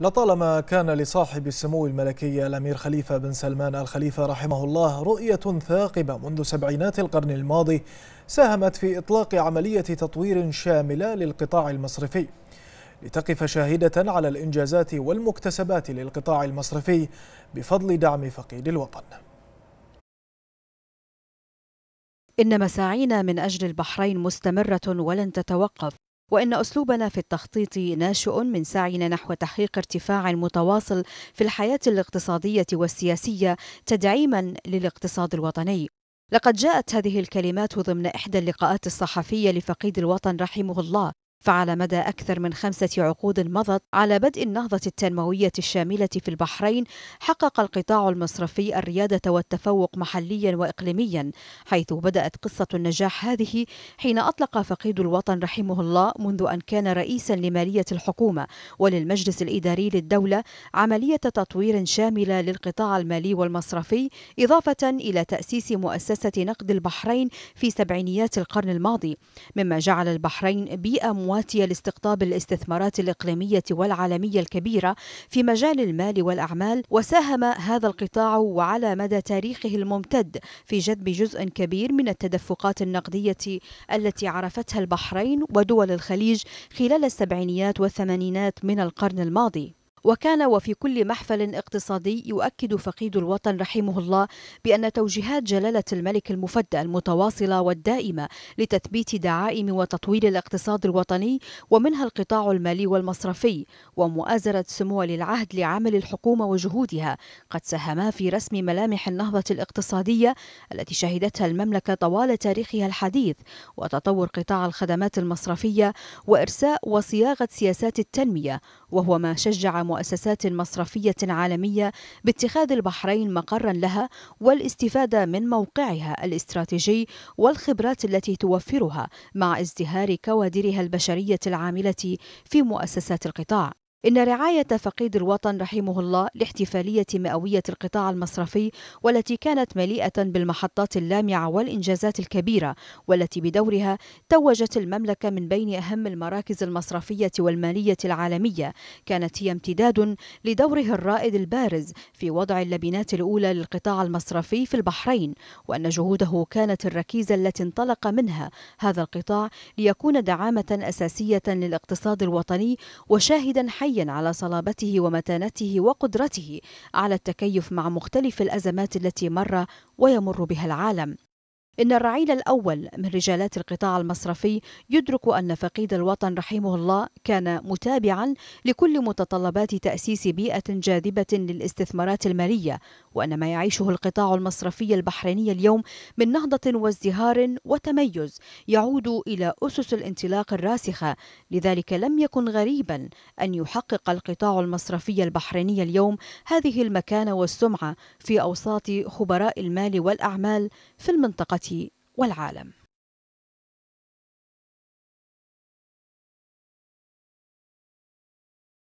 لطالما كان لصاحب السمو الملكي الأمير خليفة بن سلمان الخليفة رحمه الله رؤية ثاقبة منذ سبعينات القرن الماضي ساهمت في إطلاق عملية تطوير شاملة للقطاع المصرفي لتقف شاهدة على الإنجازات والمكتسبات للقطاع المصرفي بفضل دعم فقيد الوطن إن مساعينا من أجل البحرين مستمرة ولن تتوقف وإن أسلوبنا في التخطيط ناشئ من سعينا نحو تحقيق ارتفاع متواصل في الحياة الاقتصادية والسياسية تدعيما للاقتصاد الوطني لقد جاءت هذه الكلمات ضمن إحدى اللقاءات الصحفية لفقيد الوطن رحمه الله فعلى مدى أكثر من خمسة عقود مضت على بدء النهضة التنموية الشاملة في البحرين حقق القطاع المصرفي الريادة والتفوق محليا وإقليميا حيث بدأت قصة النجاح هذه حين أطلق فقيد الوطن رحمه الله منذ أن كان رئيسا لمالية الحكومة وللمجلس الإداري للدولة عملية تطوير شاملة للقطاع المالي والمصرفي إضافة إلى تأسيس مؤسسة نقد البحرين في سبعينيات القرن الماضي مما جعل البحرين بيئة مواتية لاستقطاب الاستثمارات الإقليمية والعالمية الكبيرة في مجال المال والأعمال وساهم هذا القطاع وعلى مدى تاريخه الممتد في جذب جزء كبير من التدفقات النقدية التي عرفتها البحرين ودول الخليج خلال السبعينيات والثمانينات من القرن الماضي وكان وفي كل محفل اقتصادي يؤكد فقيد الوطن رحمه الله بأن توجيهات جلالة الملك المفدى المتواصلة والدائمة لتثبيت دعائم وتطوير الاقتصاد الوطني ومنها القطاع المالي والمصرفي ومؤازرة سمو للعهد لعمل الحكومة وجهودها قد سهما في رسم ملامح النهضة الاقتصادية التي شهدتها المملكة طوال تاريخها الحديث وتطور قطاع الخدمات المصرفية وإرساء وصياغة سياسات التنمية وهو ما شجع مؤسسات مصرفية عالمية باتخاذ البحرين مقرا لها والاستفادة من موقعها الاستراتيجي والخبرات التي توفرها مع ازدهار كوادرها البشرية العاملة في مؤسسات القطاع إن رعاية فقيد الوطن رحمه الله لاحتفالية مئوية القطاع المصرفي والتي كانت مليئة بالمحطات اللامعة والإنجازات الكبيرة والتي بدورها توجت المملكة من بين أهم المراكز المصرفية والمالية العالمية كانت هي امتداد لدوره الرائد البارز في وضع اللبنات الأولى للقطاع المصرفي في البحرين وأن جهوده كانت الركيزة التي انطلق منها هذا القطاع ليكون دعامة أساسية للاقتصاد الوطني وشاهدا حي يبين على صلابته ومتانته وقدرته على التكيف مع مختلف الأزمات التي مر ويمر بها العالم إن الرعيل الأول من رجالات القطاع المصرفي يدرك أن فقيد الوطن رحمه الله كان متابعا لكل متطلبات تأسيس بيئة جاذبة للاستثمارات المالية وأن ما يعيشه القطاع المصرفي البحريني اليوم من نهضة وازدهار وتميز يعود إلى أسس الانطلاق الراسخة لذلك لم يكن غريبا أن يحقق القطاع المصرفي البحريني اليوم هذه المكانة والسمعة في أوساط خبراء المال والأعمال في المنطقة والعالم